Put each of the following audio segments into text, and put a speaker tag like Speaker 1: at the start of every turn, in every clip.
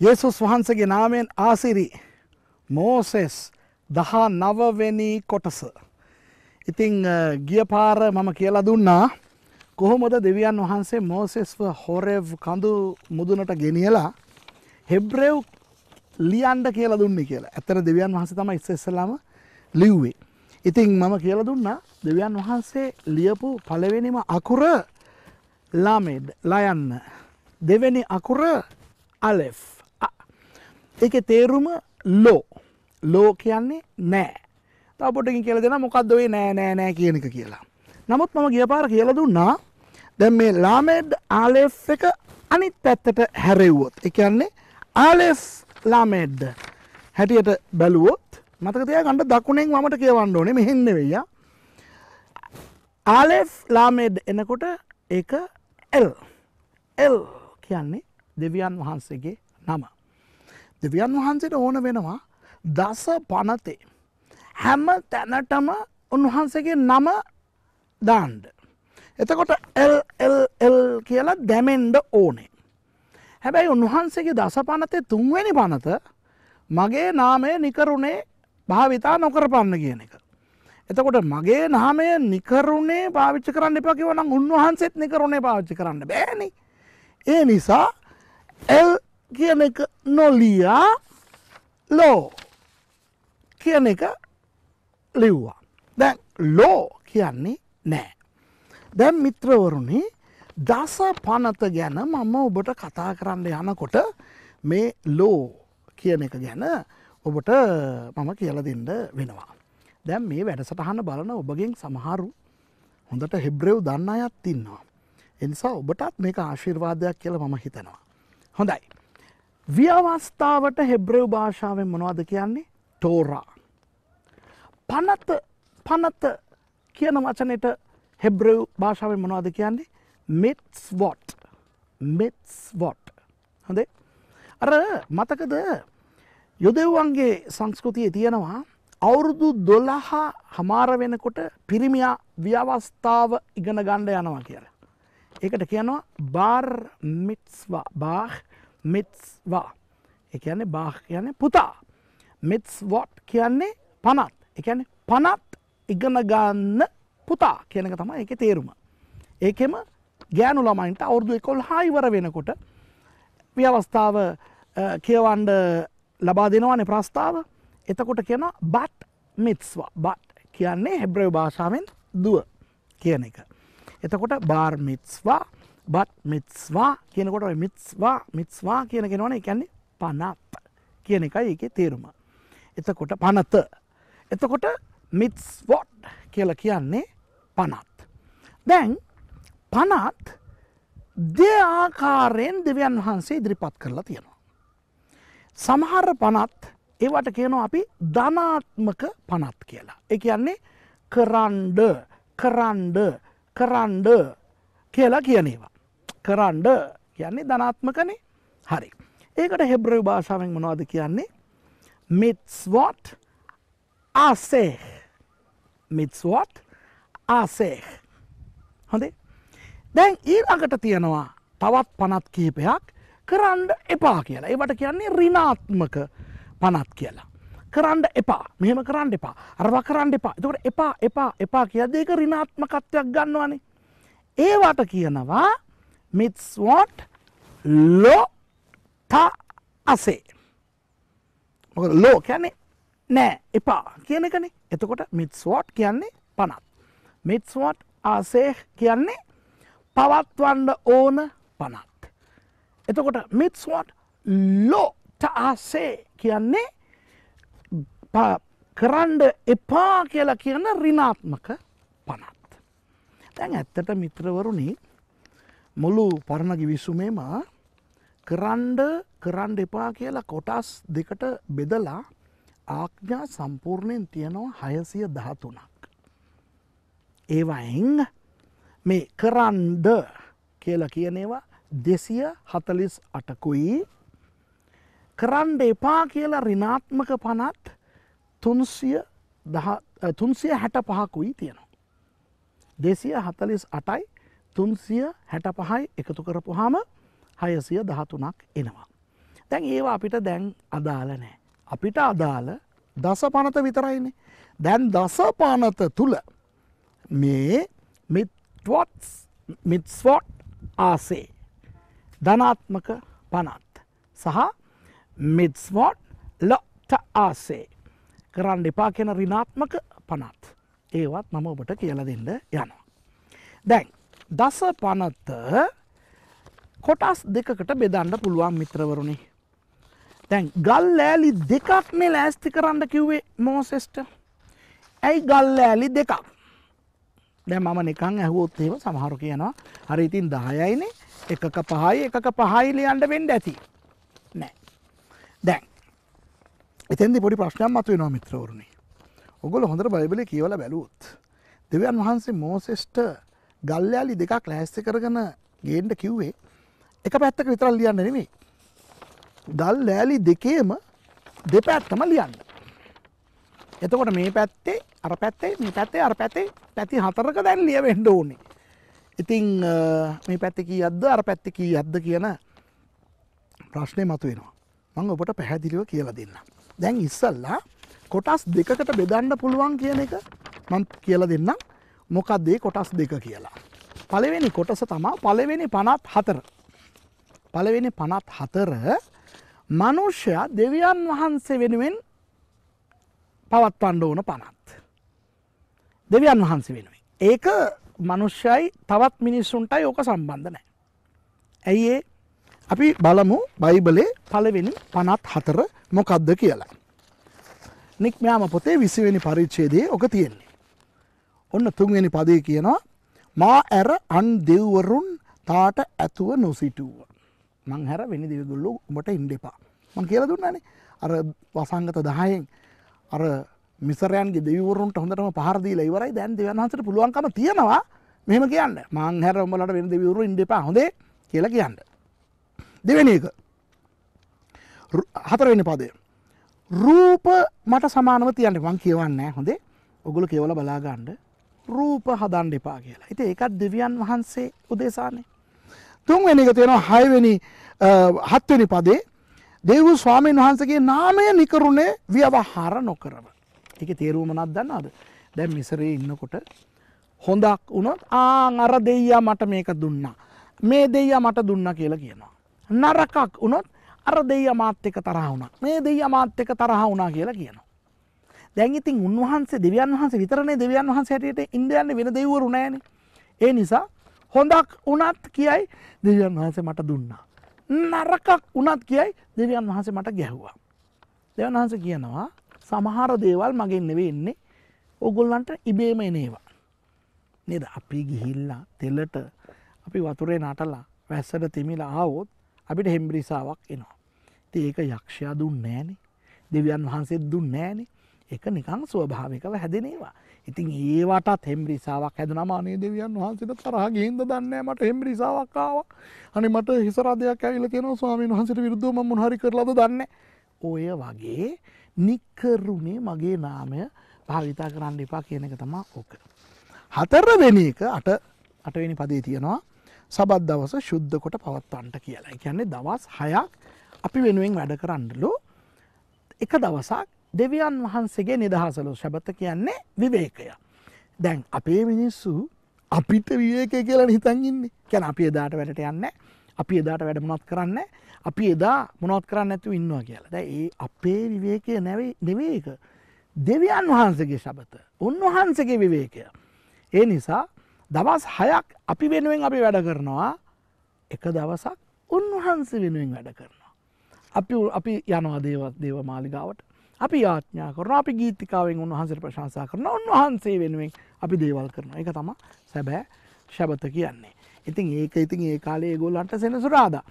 Speaker 1: යේසුස් වහන්සගේ නාමයෙන් ආසිරි මෝසෙස් දහා නවවෙනී කොටස. ඉතිං ගියපාර මම කියලා දුන්නා කොහොමද දෙවියන් වහන්සේ මෝසෙස්ව හොරෙව් කඳු මුදුනට ගෙනියලා හෙබ්‍රෙව් ලියන්ඩ කියලා දුන්නේ කියලා ඇතර දෙවියන් වහස තම ඉස්සෙස්සලාම ලිව්වේ. ඉතිං මම කියල දුන්නා දෙවියන් වහන්සේ ලියපු පලවෙනිම අකුර ලාමෙඩ් ලයන්න දෙවැනි අකුර අලෙෆ්. එක තේරුම ලෝ ලෝ කියන්නේ නෑ තපොටකින් කියල දෙෙන මොකක්ද වේ නෑ නෑ නෑ කියනක කියලා නමුත් මම ගියපාර කියල දුන්නා දැ මේ ලාමෙඩ් ආලේ එක අනිත් පැත්තට හැරෙව්වොත් එකන්නේ ආලෙස් ලාමෙඩ් හැටියට බැලුවොත් මතකතය ගණඩ දකුණෙන් මට කියවන්න ඕනේ මෙහෙන්න වෙය ආලේ ලාමෙඩ් එනකොට ඒ එල් එල් කියන්නේ දෙවියන් වහන්සේගේ නම දෙවියන් වහන්සේට ඕන වෙනවා දස පනතේ. හැම තැනටම උන්වහන්සේගේ නම දාන්ඩ. එතකොට එල් කියලා දැමෙන්ඩ ඕනේ. හැබැයි උන්වහන්සේගේ දස පනතේ තුන්වැනි පනත මගේ නාමය නිකරුණේ භාවිතා නොකරපන්න කියන එක. එතකොට මගේ නාමය නිකරුණේ පාවිච්චි කරන්න එපකිවනම් උන්වහන්සේත් නිකරුණේ පාවිච්චි කරන්න බෑනි. ඒ නිසා එල් කියන එක නොලියා ලෝ කියන එක ලිව්වා. දැන් ලෝ කියන්නේ නෑ. දැන් මිත්‍රවරුණි දස පනත ගැන මම ඔබට කතා කරන්න යනකොට මේ ලෝ කියන එක ගැන ඔබට මම කියලදින්ට වෙනවා. දැන් මේ වැඩසටහන බලන ඔබගෙන් සමහරු හොඳට හෙබ්‍රෙව් දන්න අයත් ඉන්නවා. එනිසා ඔබටත් මේක ආශිර්වාදයක් කියල මම හිතනවා. හොඳයි. ව්‍යවස්ථාවට හෙබ්‍රව් භාෂාවෙන් මොනවද කියන්නේ තෝරා. පනත පනත කියන වචනයට හෙබ්‍රව් භාෂාවෙන් මොනවද කියන්නේ මෙත්ස්වොට් මෙත්ස්වොට් හොඳේ අර මතකද යොදෙව්වන්ගේ සංස්කෘතිය තියෙනවා අවුරුදු දොලහා හමාර වෙනකොට පිරිමියා ව්‍යවස්ථාව ඉගෙන ගණ්ඩ යනවා කියලා. ඒකට කියනවා බාර් මිත්ස්වා බාහ මිත්ස්වා එක කියන්නේ බාහ කියන්නේ පුතා මිත්ස් වොට් කියන්නේ පනත් එකන පනත් ඉගනගන්න පුතා කියනක තම එක තේරුම. ඒකෙම ගෑනු ළමයින්ට අවුරදු එකොල් හායිවර වෙනකොට ව්‍යවස්ථාව කියවන්ඩ ලබා දෙනවානේ ප්‍රස්ථාව එතකොට කියන බට් මිත්ස්වා බට් කියන්නේ හෙබ්‍රව භාෂාවෙන් දුව කියන එක. එතකොට බාර්මිත්ස්වා බත් මිත්ස්වා කියනකොට මිත්ස්වා මිත්ස්වා කියන කෙනවන එකන්නේ පනත් කියන එකයි එක තේරුම. එතකොට පනත. එතකොට මිත්ස්වොට් කියල කියන්නේ පනත්. දැන් පනත් දෙආකාරයෙන් දෙවියන් වහන්සේ ඉදිරිපත් කරලා තියෙනවා. සමහර පනත් ඒවට කියනවා අපි ධනාත්මක පනත් කියලා. එක කියන්නේ කරන්ඩ කරන්ඩ කරන්ඩ කියලා කියනේවා. කරන්ඩ කියන්නේ ධනාත්මකනේ හරි. ඒකට හෙබ්‍රව භාෂාවෙන් මොනවාද කියන්නේ මිත්ස්වොට් ආසේ මිත්ස්වොට් ආසේ හොඳේ දැන් ඊළඟට තියෙනවා තවත් පනත් කිහිපයක් කරන්න එපා කියලා ඒවට කියන්නේ රිනාත්මක පනත් කියලා කරන්න එපා මෙහම කරන්න එපා අරවා කරන්න එපා තුට එපා එපා එපා කියද ඒක රිනාත්මකත්වයක් ගන්නවානේ ඒවාට කියනවා meets what ලෝ තා අසේ මොකද ලෝ කියන්නේ නෑ එපා කියන එකනේ එතකොට මිත්ස්වෝට් කියන්නේ පනත් මිත්ස්වෝට් ආසේ කියන්නේ පවත්වන්න ඕන පනත් එතකොට මිත්ස්වෝට් ලෝ තාසේ කියන්නේ කරන්ඩ එපා කියලා කියන රිනාත්මක පනත් තැන් ඇත්තට මිත්‍රවරුණේ මුළු පරණගි විස්සුමේම කරන්ඩ කරන්ඩ එපා කියලා කොටස් දෙකට බෙදලා ආඥා සම්පූර්ණයෙන් තියෙනවා හයසිය දහතුනක්. ඒවයින් මේ කරන්ඩ කියල කියනේවා දෙසිය හතලිස් අටකුයි කරන්ඩ එපා කියලා රිනාත්මක පනත් තුන්සිය හැට පහකුයි තියෙනවා. දෙසිය හතලිස් අටයි තුන්සිය හැට පහයි එකතු කරපුහාම හයසිය දහතුනක් එනවා. දැන් ඒවා අපිට දැන් අදාල නෑ. අපිට අදාල දස පනත විතරයිනේ. දැන් දස පනත තුළ මේ මිත්වොට්ස් මිත්ස්වොට් ආසේ ධනාත්මක පනත් සහ මිත්ස්වොට් ලොට ආසේ කරන්න එපා කියෙන රිනාත්මක පනත් ඒවත් මම ඔබට කියල දෙන්න යනවා. දැන් දස පනත කොටස් දෙකකට බෙදන්න පුළුවන් මිත්‍රවරුණි. තැන් ගල් ලෑලි දෙකක්නේ ලෑස්ති කරන්න කිව්වේ මෝසෙස්ට. ඇයි ගල් ලෑලි දෙකක්. දැ මම නිකං ඇහුවොත්තේව සමහරු කියනවා හරි ඉතින් දහයයිනේ එකක පහයි එකක පහයිලියන්ට වෙන්ඩ ඇති නෑ. දැන් එතැදි පොඩි ප්‍රශ්නයක් මතුව නො මිත්‍රවරුණි. ඔගොල හොඳර බයිබලි කියවල බැලූත්. දෙවන් වහන්සේ මෝසෙස්ට ගල්ලයාලි දෙකක් ලෑස්ත කරගන ගේන්ට කිව්වේ එක පැත්තක විතරල් ලියන්න නෙමේ. ගල් ලෑලි දෙකේම දෙපැත්තම ලියන්න. එතකොට මේ පැත්තේ අර පැත්තේ මේ පැත්තේ අර පැත්තේ පැති හතරක දැන් ලිය වෙන්ඩ ඕනේ. ඉතිං මේ පැත්තකී අද්ද අර පැත්තකී අද්ද කියන ප්‍රශ්නය මතු වෙනවා. මං ඔබට පැහැදිලිව කියලා දෙන්න. දැන් ඉස්සල්ලා කොටස් දෙකකට බෙදන්න පුළුවන් කියන එක මං කියලා දෙන්නම් මොකක්දේ කොටස් දෙක කියලා. පළවෙනි කොටස තමා පළවෙනි පනත් හතර. පළවෙනි පනත් හතර මනුෂ්‍යයා දෙවියන් වහන්සේ වෙනුවෙන් පවත්වන්ඩ ඕන පනත්. දෙවියන් වහන්සේ වෙනුවෙන්. ඒක මනුෂ්‍යයි තවත් මිනිස්සුන්ටයි ඕක සම්බන්ධ නෑ. ඇයිඒ අපි බලමු බයිබලේ පළවෙනි පනත් හතර මොකක්ද කියලා. නික්මයාම පොතේ විසිවෙනි පරිච්චේදේ ඕක තියෙන. ඔන්න තුන්වෙනි පදේ කියනවා මා ඇර අන් දෙව්වරුන් තාට ඇතුව නොසිටුව. මං හැර වෙනි දෙවිගුල්ලු උඹට ඉන්ඩෙපා. මං කියල දුන්නනේ අර වසංගත දහයෙන් අර මිසරයන්ගේ දෙවරුන්ට හොඳටම පහරදිීලා ඉවරයි දැන් දෙවන්හසට පුළුවන්කම තියෙනවා මෙහම කියන්න මං හැර උඹලට වෙන දෙවරු ඉන්ඩෙපා හොඳේ කියල කියන්න. දෙවෙනි එක හතරවෙනි පදය. රූප මට සමානව තියන්න මං කියවන්න හොඳේ ඔගුල කියවල බලාගණ්ඩ රූප හදන්න එපා කියලා. ඉතින් ඒකත් දෙවියන් වහන්සේ උදෙසානේ. තුන්වෙනි එක තියෙනවා හයවෙනි හත්වෙනි පදේ දේව ස්වාමීන් වහන්සේගේ නාමය නිකරුණේ ව්‍යවහාර නොකරව. ඒකේ තේරුම මොනවද දන්නවද? දැන් මිසරේ ඉන්නකොට හොඳක් වුණොත් ආන් අර දෙයියා මට මේක දුන්නා. මේ දෙයියා මට දුන්නා කියලා කියනවා. නරකක් වුණොත් අර දෙයියා මාත් එක්ක තරහ වුණා. මේ දෙයියා මාත් එක්ක තරහ වුණා කියලා කියනවා. දැන් ඉතින් උන්වහන්සේ දෙවියන් වහන්සේ විතරනේ දෙවියන් වහන්සේ හැටියට ඉන්න යන්නේ වෙන දෙවිවරු නෑනේ. ඒ නිසා හොඳක් වුණත් කියයි දෙවියන් වහන්සේ මට දුන්නා. නරකක් වුණත් කියයි දෙවියන් වහන්සේ මට ගැහ්වා. දෙවන් වහන්ස කියනවා සමහර දේවල් මගෙන් නෙවෙ එන්නේ ඔගොල්ලන්ට ඉබේම එනේවා. නේද අපි ගිහිල්ලා තෙලට අපි වතුරේ නටලා වැස්සට තිමිලා ආවොත් අපිට හෙම්බ්‍රිසාවක් එනවා. ඉතින් ඒක යක්ෂයා දුන්නේ නැහනේ. දෙවියන් වහන්සේ දුන්නේ නැහනේ. එක නිකං ස්වභාවිකව හැදෙනේවා. ඉතින් ඒවටත් හෙම්රිසාවක් හැදනම අනේ දෙවියන් වහන්සට තරහගේහින්ද දන්නෑ මට හෙම්රිසාවක්කාව අනි මට හිසරදයක් ඇවිල කියෙන ස්වාමීන් වහන්සට විරුද්ධම මුහරි කරලද දන්න. ඔය වගේ නික්කරුණේ මගේ නාමය භාවිතා කරන්න එපා කියන එක තමා ඕක. හතරවෙනි එක අට අටවෙනි පදේ තියෙනවා සබත් දවස ශුද්ධ කොට පවත්වන්ට කියලා කියන්නේ දවස් හයක් අපි වෙනුවෙන් වැඩ කරන්නලෝ එක දවසක් දෙවියන් වහන්සේගේ නිදහසලු ශබත කියන්නේ විවේකය. දැන් අපේ මිනිස්සු අපිට විවේකය කියලා හිතන්ගින්නේ කැන අපි එදාට වැඩට යන්න අපි එදාට වැඩ මොනොත් කරන්න අපි එදා මොනොත් කරන්න ඇතු ඉන්නවා කියලා දැ ඒ අපේ විවේකය නැවයි දෙවේක දෙවියන් වහන්සගේ ශබත උන්වහන්සගේ විවේකය. ඒ නිසා දවස් හයක් අපි වෙනුවෙන් අපි වැඩ කරනවා එක දවසක් උන්වහන්ස වෙනුවෙන් වැඩ කරනවා. අපි අපි යනවා දේව දේව මාලිගාවට අපි ආඥා කරන අපි ගීතිකාවෙන් උන්වහන්සට ප්‍රශංසා කරන උන්වහන්සේ වෙනුවෙන් අපි දේවල් කරන එක තම සැබෑ ශැබත කියන්නේ. ඉතින් ඒක ඉතින් ඒ කාලේ ගොල්ලන්ට සෙනසුරාදා.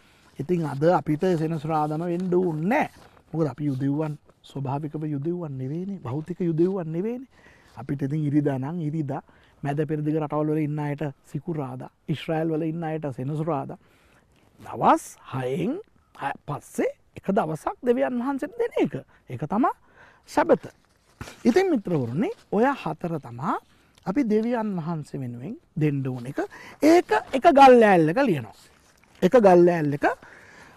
Speaker 1: ඉතින් අද අපිත සෙනසුරාදම වෙන්ඩ උන්නෑ මොකද අපි යුදෙව්වන් ස්වභාවිකව යුදෙව්වන් නෙවේනේ භෞතික යුදෙව්වන් නෙවේනේ අපිට ඉතින් ඉරිදානං ඉරිදා මැද පෙරදිග රටවල්වල ඉන්න අයට සිකුරාද ඉශ්‍රයිල් වල ඉන්න අයට සෙනසුරාද දවස් හයෙන් පස්සේ එක දවසක් දෙවියන් වහන්සට දෙන එක එක තමා සැබත ඉතින් මිත්‍රවරුණේ ඔය හතර තමා අපි දෙවියන් වහන්සේ වෙනුවෙන් දෙන්ඩෝන එක ඒක එක ගල්ල ඇල්ල එක ලියනවා එක ගල්ල ඇල්ල එක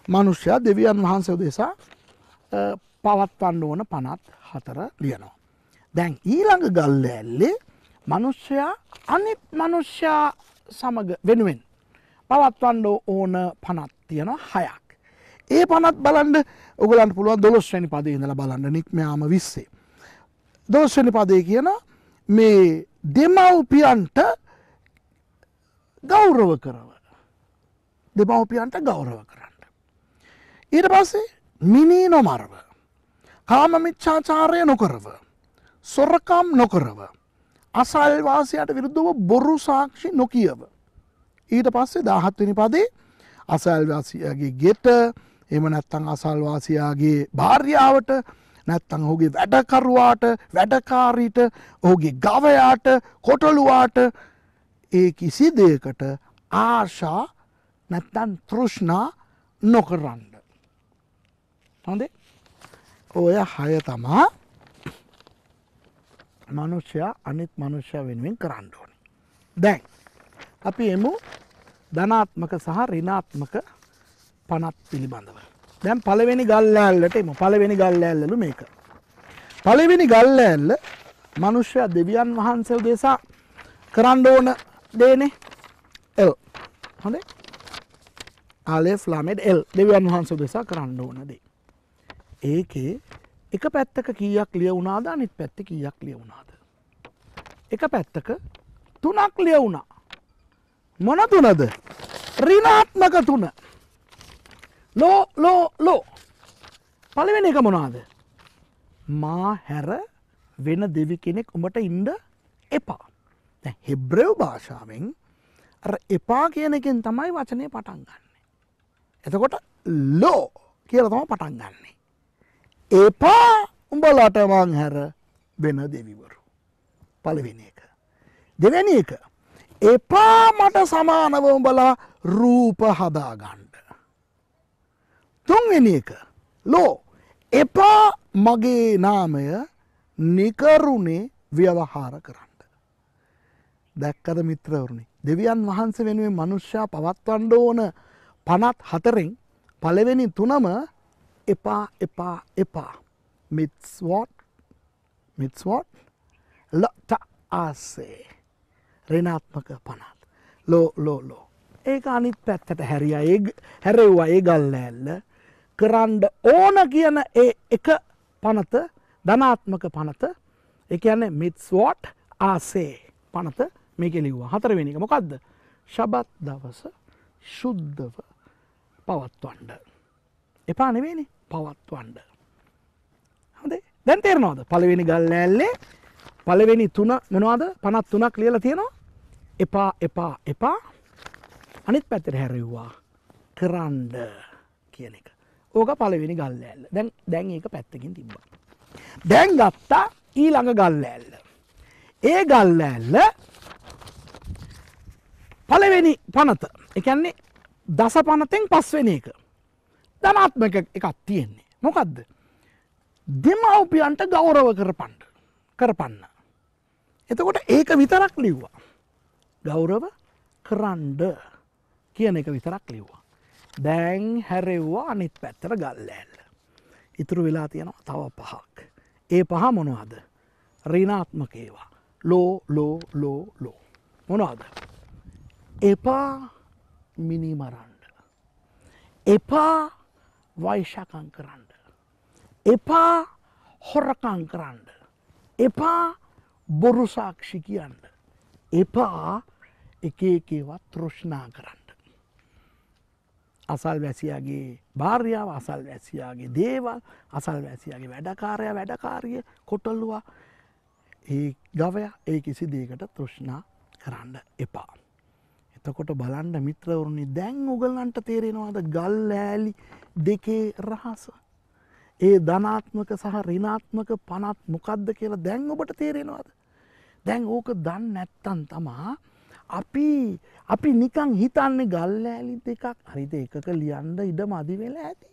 Speaker 1: මනුෂ්‍යයා දෙවියන් වහන්සේ දෙසා පවත්වන්න ඕන පනත් හතර ලියනවා දැන් ඊළඟ ගල්ල ඇල්ලේ මනුෂ්‍යයා අනිත් මනුෂ්‍යයා සමග වෙනුවෙන් පවත්වන්ඩෝ ඕන පනත් තියනවා හයක් ඒ පනත් බලන්ඩ ඔගලන් පුළුවන් දොස්වැනි පදේ ඉඳලා බලන්න නික්මයාම විස්සේ. දොස්වැනි පදේ කියන මේ දෙමව්පියන්ට ගෞරව කරව. දෙමව්පියන්ට ගෞරව කරන්න. ඊට පස්සේ මිනී නොමරව. කාමමිච්චාචාරය නොකරව. සොරකම් නොකරව. අසල්වාසයට විරුද්ධව බොරු සාක්ෂි නොකියව. ඊට පස්සේ දාහත්වනි පදේ අසල්වාසියගේ ගෙට එහෙම නැත්නම් අසල්වාසියාගේ භාර්යාවට නැත්නම් ඔහුගේ වැඩකරුවාට වැඩකාරීට ඔහුගේ ගවයාට කොටලුවාට ඒ කිසි දෙයකට ආශා නැත්තන් තෘෂ්ණා නොකරන්න. හොඳේ ඔය හය තමා මනුෂ්‍යයා අනිත් මනුෂ්‍ය වෙනුවෙන් කරන්න ඕන. දැන් අපි එමු ධනාත්මක සහ රිනාත්මක පනත් පිළිබඳව. දැන් පළවෙනි ගල්ලෑල්ලට එම පළවෙනි ගල්ලෑල්ලලු මේක. පළවෙනි ගල්ලෑල්ල මනුෂ්‍ය දෙවියන් වහන්සේ දෙසා කරන්න ඕන දේනේ එල් හොඳ ආලේ ෆ්ලාමෙඩ් එල් දෙවියන් වහන්සේ දෙසා කරන්න ඕන දේ. ඒකේ එක පැත්තක කීයක් ලිය වුණාද අනිත් පැත්ත කීයක් ලිය වුණාද. එක පැත්තක තුනක් ලිය වුණා. මොන තුනද රිනාත්මක තුන ලෝ ලෝ ලෝ පලවෙන එක මොනාද මා හැර වෙන දෙවි කෙනෙක් උඹට ඉන්ඩ එපා හෙබ්‍රව් භාෂාවෙන් එපා කියනකින් තමයි වචනය පටන් ගන්න එතකොට ලෝ කියල තම පටන් ගන්නේ එපා උඹලටමං හැර වෙන දෙවිවරු පලවෙෙන එක දෙවැනි එක එපා මට සමානව උඹලා රූප හදාගන්න තුන්වෙනි එක ලෝ එපා මගේ නාමය නිකරුණේ ව්‍යවහාර කරන්න. දැක්කද මිත්‍රවරුණි. දෙවියන් වහන්ස වෙනුවෙන් මනුෂ්‍යා පවත්වන්ඩ ඕන පනත් හතරෙන් පලවෙනි තුනම එපා එපා එපා මිත්ස්වෝට් මිත්ස්වෝට් ලට ආසේ රෙනාත්මක පනත් ලෝ ලෝ ලෝ ඒක අනිත් පැත්තට හැරිය හැරෙව්වා ඒ ගල්ල ඇල්ල කරන්න ඕන කියන ඒ එක පනත ධනාත්මක පනත එකන්නේ මිත්ස්වෝට් ආසේ පනත මේක ලිව්වා හතරවෙනික මොකක්ද ශබත් දවස ශුද්ධව පවත්වන්ඩ. එපා නෙවෙනි පවත්වන්ඩ. හදේ දැන් තේරනවාද පලවෙනි ගල් ඇල්ලේ පලවෙනි තුන මෙනවාද පනත් තුනක් ලියල තියෙනවා එපා එපා එපා අනිත් පැතිර හැරව්වා කරන්ඩ කියන එක. ඕක පලවෙනි ගල්ලඇල්ල දැන් දැන් ඒක පැත්තකින් තිබ්බ. දැන් ගත්තා ඊළඟ ගල්ලඇල්ල. ඒ ගල්ලඇල්ල පලවෙනි පනත එකන්නේ දස පනතෙන් පස්වෙන එක ධනාත්මක එකක් තියෙන්නේ මොකක්ද දෙමවපියන්ට ගෞරව කරපන්ඩ කරපන්න එතකොට ඒක විතරක් ලිව්වා ගෞරව කරන්ඩ කියන එක විතරක් ලිව්වා දැන් හැරෙව්වා අනිත් පැත්තර ගල්ලඇල්ල. ඉතුරු වෙලා තියෙනවා තව පහක්. ඒ පහ මොනවාද රිනාත්මකේවා ලෝ ලෝ ලෝ ලෝ. මොනවාද. එපා මිනිමරන්ඩ. එපා වයිශකං කරන්න. එපා හොරකං කරන්න. එපා බොරු සාක්ෂි කියන්න. එපා එක එකේවත් තෘෂ්නා කරන්න. අසල් වැසියගේ භාර්යාව අසල් වැසියාගේ දේවල් අසල් වැසියගේ වැඩකාරය වැඩකාරිය කොටල්ලුවා ඒ ගවය ඒ කිසි දේකට තෘෂ්ණා කරන්න එපා. එතකොට බලන්ඩ මිත්‍රවරුණි දැන් උගල්ලන්ට තේරෙනවාද ගල් ඇලි දෙකේ රහස. ඒ ධනාත්මක සහ රිනාත්මක පනත් මොකක්ද කියලා දැන් ඔබට තේරෙනවාද. දැන් ඕක දන්න නැත්තන් තමා අපි අපි නිකං හිතන්න ගල්ල ඇලි දෙකක් හරිත එකක ලියන්ඩ ඉඩ මදි වෙලා ඇති.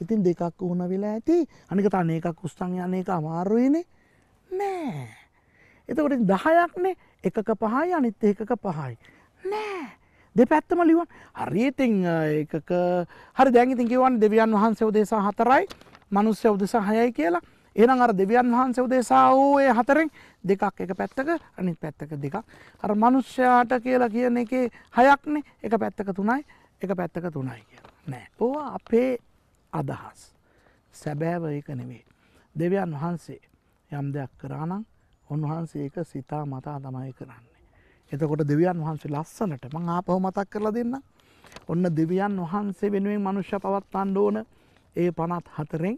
Speaker 1: ඉතින් දෙකක් ඕන වෙලා ඇති අනික තන එකක් උස්තන් යන එක අමාරුවනේ නෑ. එතකොට දහයක්නේ එකක පහයි අනිත් එකක පහයි. නෑ. දෙපැත්තම ලිවන් හරියටං එකක හරි දැගිතින් කිවන් දෙවියන් වහන්සේ උදෙසා හතරයි මනුස්්‍ය උදෙසා හයයි කියලා එහෙනම් අර දෙවියන් වහන්සේ උදෙසා වූ ඒ හතරෙන් දෙකක් එක පැත්තක අනිත් පැත්තක දෙකක් අර මිනිස්යාට කියලා කියන එකේ හයක්නේ එක පැත්තක තුනයි එක පැත්තක තුනයි කියලා නෑ ඕවා අපේ අදහස් සැබෑව ඒක නෙවෙයි දෙවියන් වහන්සේ යම් දෙයක් කරානම් උන්වහන්සේ ඒක සිතා මතා තමයි කරන්නේ එතකොට දෙවියන් වහන්සේ ලස්සනට මං ආපහු මතක් කරලා දෙන්න ඔන්න දෙවියන් වහන්සේ වෙනුවෙන් මනුෂ්‍ය පවත්වන්න ඕන ඒ පනත් හතරෙන්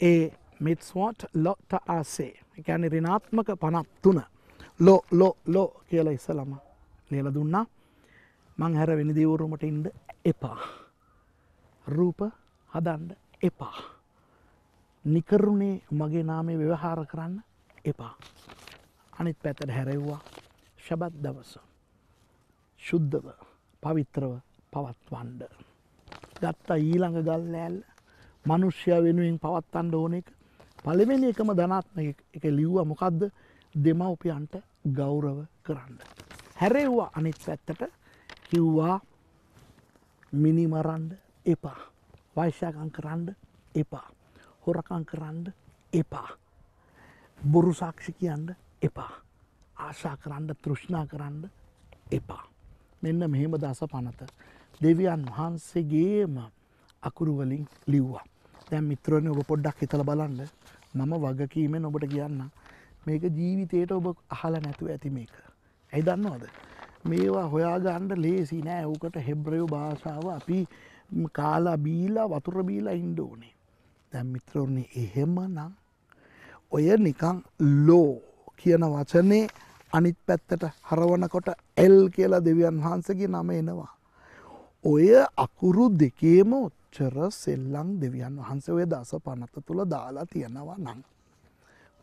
Speaker 1: ඒ මිත්ස්වෝට් ලොට ආසේ ගැන රිනාත්මක පනත් තුන ලෝ ලෝ ලෝ කියල ඉස්සලම ලියල දුන්නා මං හැර වෙනිදිවරුමට ඉන්ඩ එපා රූප හදන්ඩ එපා නිකරුණේ මගේ නාමේ ව්‍යවහාර කරන්න එපා අනිත් පැතට හැරෙව්වා ශබත් දවස ශුද්ධව පවිත්‍රව පවත්වන්ඩ ගත්තා ඊළඟ ගල් ඇල් මනුෂ්‍ය වෙනුවෙන් පවත්තන්ඩ ඕන එක පළවෙනි එකම ධනාත්මක එක ලිව්ව මොකක්ද දෙමවපියන්ට ගෞරව කරන්න. හැරෙව්වා අනිත් පැත්තට කිව්වා මිනිමරන්ඩ එපා. වයිශ්‍යකං කරන්න එපා. හොරකං කරන්න එපා. බොරු සාක්ෂි කියන්න එපා. ආශා කරන්න තෘෂ්ණා කරන්න එපා. මෙන්න මෙහෙම දස පනත. දෙවියන් වහන්සේගේම අකුරුවලින් ලිව්වා. දැම් මිත්‍රවනය ඔබ පොඩ්ඩක් හිතල බලන්න මම වගකීමෙන් ඔබට කියන්න මේක ජීවිතයට ඔබ අහල නැතුව ඇති මේක. ඇයි දන්නවද. මේවා හොයාගණ්ඩ ලේසි නෑ ඕකට හෙබ්‍රයෝ භාෂාව අපි කාලා බීලා වතුර බීලා ඉන්ඩ ඕනේ. දැම් මිත්‍රවන්නේ එහෙම නම් ඔය නිකං ලෝ කියන වචනේ අනිත් පැත්තට හරවනකොට එල් කියලා දෙවියන් වහන්සගේ නම එනවා. ඔය අකුරු දෙකේම කොච්චර සෙල්ලං දෙවියන් වහන්සේ ඔය දස පනත තුළ දාලා තියෙනවා නං.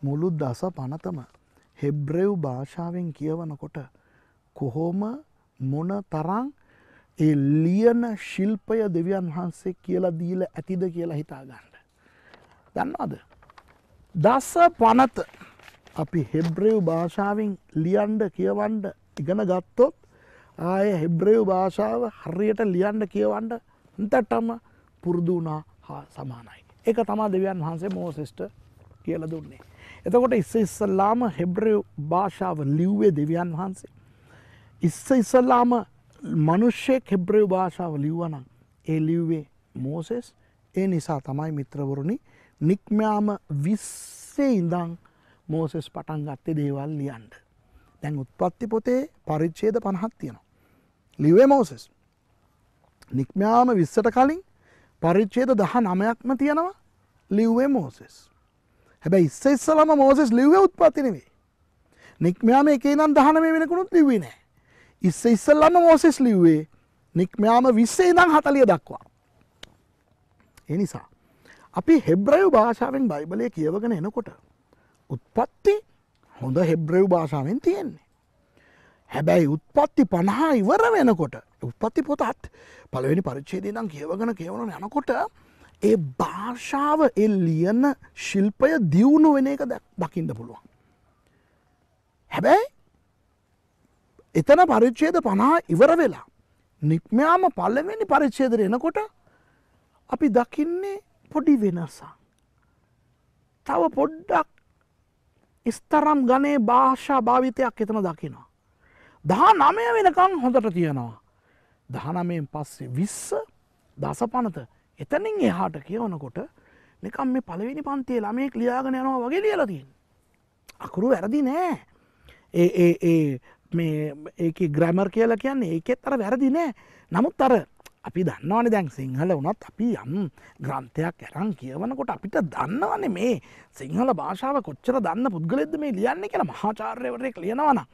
Speaker 1: මුළු දස පනතම හෙබ්‍රෙව් භාෂාවෙන් කියවනකොට කොහොම මොන තරං ඒ ලියන ශිල්පය දෙවියන් වහන්සේ කියලා දීල ඇතිද කියලා හිතාගන්න. දන්නවාද. දස පනත අපි හෙබ්‍රෙව් භාෂාවෙන් ලියන්ඩ කියවන්ඩ ඉගෙන ගත්තොත් ආය හෙබ්‍රෙව් භාෂාව හරියට ලියන්න කියවන්ඩ ඉන්තටම පුරුදු වුණා හා සමානයි. ඒක තමා දෙවියන් වහන්සේ මෝසෙස්ට කියල දුන්නේ. එතකොට ඉස්ස ඉස්සල්ලාම හෙබ්‍රය භාෂාව ලිව්වේ දෙවියන් වහන්සේ. ඉස්ස ඉස්සල්ලාම මනුෂ්‍යයෙක් හෙබ්‍රය භාෂාව ලිව්වනම් ඒ ලිව්වේ මෝසෙස් ඒ නිසා තමයි මිත්‍රවරුණි නික්මයාම විස්සේ ඉඳං මෝසෙස් පටන් ගත්තේ දේවල් ලියන්ඩ. දැන් උත්පත්ති පොතේ පරිච්චේද පණහත් තියෙනවා. ලිවේ මෝසෙස්. නික්මයාම විස්සට කලින් පරිච්චේද දහ නමයක්ම තියෙනවා ලිව්වේ මෝසෙස්. හැබැයි ඉස්සෙස්සලම මෝසෙස් ලිව්ව උත්පතිනවේ. නික්මයාම එකේ නම් දහනම වෙනකුණුත් ලිව්වේ නෑ. ඉස්ස ඉස්සල්ලම මෝසෙස් ලිව්වේ නික්මයාම විස්සේ දං හතලිය දක්වා. එනිසා. අපි හෙබ්‍රයු භාෂාවෙන් බයිබලය කියවගෙන එනකොට. උත්පත්ති හොඳ හෙබ්‍රයු භාෂාවෙන් තියෙන්නේ. හැබැයි උත්පත්ති පණහා ඉවර වෙනකොට උත්පත්ති පොතත් පළවෙනි පරිච්චේදී නම් කියවගෙන කියවන යනකොට ඒ භාෂාව එ ලියන ශිල්පය දියුණු වෙන එක දකිින්ද පුළුවන්. හැබැයි එතන පරිච්චේද පනා ඉවර වෙලා නික්මයාම පල්ලවෙනි පරිච්චේදර එනකොට අපි දකින්නේ පොඩි වෙනසා. තව පොඩ්ඩක් ස්තරම් ගනේ භාෂා භාවිතයක් එතන දකිනවා. දහ නමය වෙනකං හොඳට තියෙනවා. දහනමයෙන් පස්සේ විස්ස දස පනත එතනින් එහාට කියවනකොට නිකම් මේ පළවෙනි පන්තිේ ළමය ලියාගෙන යනවා වගේ ලියලතින්. අකුරු වැරදි නෑ ඒ ඒක ග්‍රැමර් කියලා කියන්නේ ඒකෙත් අර වැරදි නෑ නමුත් අර අපි දන්නවාන දැන් සිංහල වනත් අපි යම් ග්‍රන්ථයක් ඇරන් කියවනකොට අපිට දන්නවන්නේ මේ සිංහල භාෂාව කොච්චර දන්න පුද්ගලෙද මේ ලියන්න කියලා මහාචාර්යවරයෙක් ලියනවනා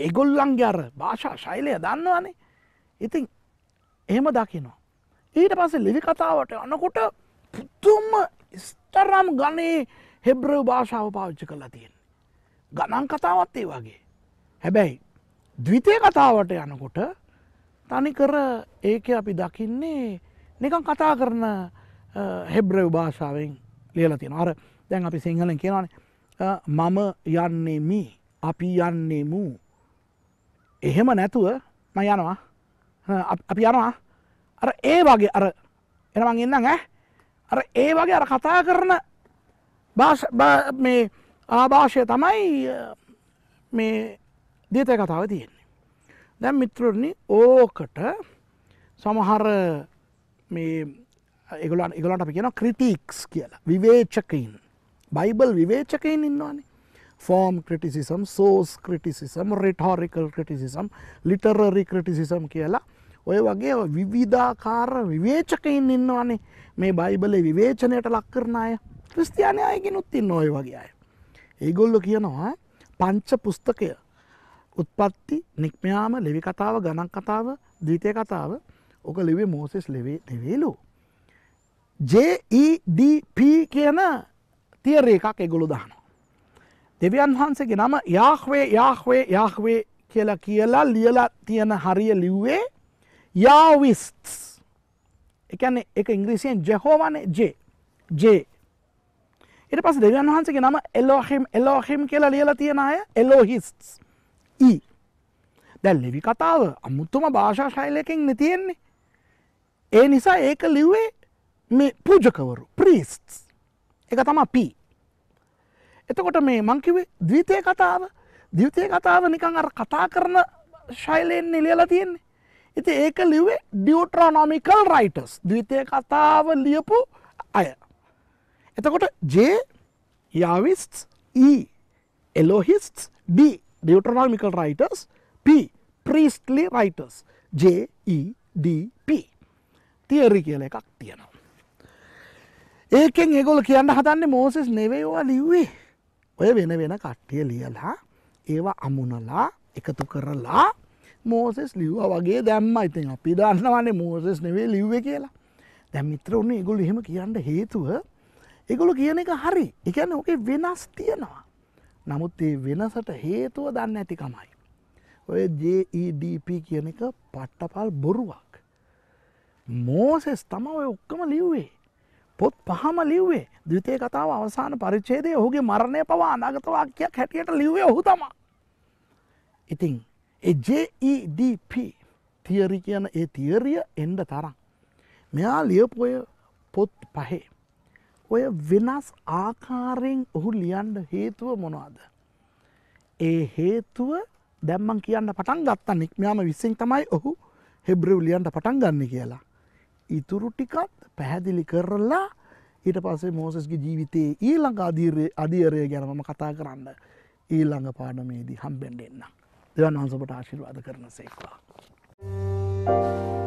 Speaker 1: ඒගොල්ලන්ගේ අර භාෂා ශෛලය දන්නවානේ ඉතින් එහෙම දකිනවා. ඊට පස ලිවි කතාවට අනකොට පුතුම්ම ස්තරම් ගනේ හෙබ්‍රව භාෂාව පාවිච්චි කලා තියෙන. ගණන් කතාවත්තේ වගේ. හැබැයි දවිතය කතාවට යනකොට තනිකර ඒක අපි දකින්නේ නිකන් කතා කරන හෙබ්‍රව් භාෂාවෙන් ලියල තියෙන අර දැන් අපි සිංහලෙන් කියනවානේ මම යන්නේ මී අපි යන්නේ මූ එහෙම නැතුව ම යනවා අපි යනවා අර ඒ වගේ අර එනමං ඉන්නම් ඇ අර ඒ වගේ අර කතා කරන මේ ආභාෂය තමයි මේ දීතය කතාව තියෙන්නේ දැම් මිත්‍රරණ ඕකට සමහර මේ එගලන් ඉගලන්ට අපි කියෙන ක්‍රටික්ස් කියලා විවේචකයින් බයිබල් විවේචකයින් ඉන්නවානේ form criticism, source criticism, rhetorical criticism, literary criticism කියලා ඔය වගේ විවිධාකාර විවේචකයින් ඉන්නවානේ මේ බයිබලේ විවේචනයට ලක් කරන අය ක්‍රස්තියානය අයගෙනුත් ඉන්න ඔය වගේ අය. ඒගොල්ලො කියනවා පංච පුස්තකය උත්පත්ති නික්මයාම ලෙවි කතාව ගණන් කතාව දීතය කතාව ඕක ලිවේ මෝසෙස් ලෙවේ නෙවේලු. JEDP කියන තියර එකක් එගොළු දානවා. දෙවියන් වහන්සේගේ නම යාහ්වේ යාහ්වේ යාහ්වේ කියලා කියලා ලියලා තියෙන හරිය ලිව්වේ යාවිස්ටස් එකන්නේ එක ඉංග්‍රීසියෙන් ජෙහෝවනේ ජේ ජේ ඊට පස්සේ දෙවියන් වහන්සේගේ නම එලෝහිම් එලෝහිම් කියලා ලියලා තියෙන අය එලෝහිස්ට්ස් ඊ දැන් ලෙවි කතාව අමුතුම භාෂා ශෛලයකින් නේ තියෙන්නේ ඒ නිසා ඒක ලිව්වේ මේ පූජකවරු ප්‍රීස්ට්ස් එක තමයි පී එතකොට මේ මංකිවේ දීතය කතාව දීතය කතාව නිකං අර කතා කරන ශෛලයෙන් එලියලා තියෙන්නේ ඉති ඒක ලිවේ ඩියෝට්‍රෝනොමිකල් රයිටර්ස් දවිතය කතාව ලියපු අය එතකොට J Yahwists E Elohists D deuteronomical writers P priestly writers JEDP theory කියල එකක් තියෙනවා ඒකෙන් ඒගොල කියන්න හදන්නේ මෝසිස් නෙවෙේවා ලිව්වේ ඔය වෙන වෙන කට්ටිය ලියලා ඒවා අමුණලා එකතු කරලා මෝසෙස් ලිව්ව වගේ දැම්ම ඉතින් අපි දන්නවන්නේ මෝසෙස් නෙවේ ලිව්ව කියලා දැමිත්‍ර උන්න ඉගොල එහෙම කියන්න හේතුව එගොලු කියන එක හරි එකන්න ඕකේ වෙනස් තියෙනවා නමුත් ඒ වෙනසට හේතුව දන්න ඇතිකමයි ඔය ජEDP කියන එක පට්ටපල් බොරුවක් මෝසෙස් තම ඔය ඔක්කම ලිව්වේ පොත් පහම ලිව්වේ දවිතය කතාව අවසාන පරිච්චේදය ඔහුගේ මරණය පවා අනාගතවාක්‍යයක් හැටියට ලිවේ ඔහු තම. ඉතිං ජEDP තියරි කියන ඒ තියරිය එන්ඩ තරම්. මෙයා ලියපොය පොත් පහේ. ඔය වෙනස් ආකාරයෙන් ඔහු ලියන්ඩ හේතුව මොනවාද. ඒ හේතුව දැම්මන් කියන්න පටන් ගත්තා නික්මයාම විසින් තමයි ඔහු හෙබ්‍රව් ලියන්ට පටන් ගන්න කියලා. ඉතුරු ටිකත් පැහැදිලි කරලා ඊට පස්සේ මෝසස්ගේ ජීවිතයේ ඊළඟ අධීරය අධියරය ගැනම කතා කරන්න ඊළඟ පාඩමේදී හම්බෙන්ඩ එන්න දෙවන් අන්සපට ආශිර්වාද කරන සේක්වා. Thank you.